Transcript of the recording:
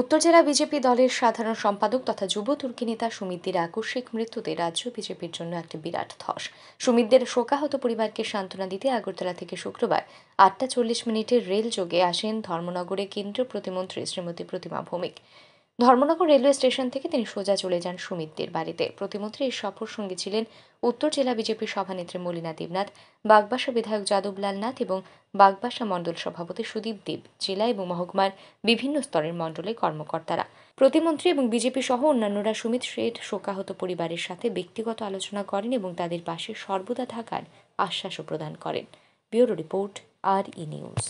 উত্তর জেলা বিজেপি দলের সাধারণ সম্পাদক তথা যুব তুর্কি নেতা সুমিতির আকস্মিক মৃত্যুতে রাজ্য বিজেপির জন্য একটি বিরাট ধস সুমিতদের শোকাহত পরিবারকে সান্ত্বনা দিতে আগরতলা থেকে শুক্রবার আটটা চল্লিশ মিনিটের রেল যোগে আসেন ধর্মনগরে কেন্দ্রীয় প্রতিমন্ত্রী শ্রীমতী প্রতিমা ভৌমিক ধর্মনগর রেলওয়ে স্টেশন থেকে তিনি সোজা চলে যান সুমিতদের বাড়িতে প্রতিমন্ত্রী এই সফর সঙ্গী ছিলেন উত্তর জেলা বিজেপি সভানেত্রী মলিনা দেবনাথ বাগবাসা বিধায়ক যাদবলাল নাথ এবং বাগবাসা মণ্ডল সভাপতি সুদীপ দেব জেলা এবং মহকুমার বিভিন্ন স্তরের মণ্ডলে কর্মকর্তারা প্রতিমন্ত্রী এবং বিজেপি সহ অন্যান্যরা সুমিত শেঠ শোকাহত পরিবারের সাথে ব্যক্তিগত আলোচনা করেন এবং তাদের পাশে সর্বদা থাকার আশ্বাসও প্রদান করেন bureau report R E news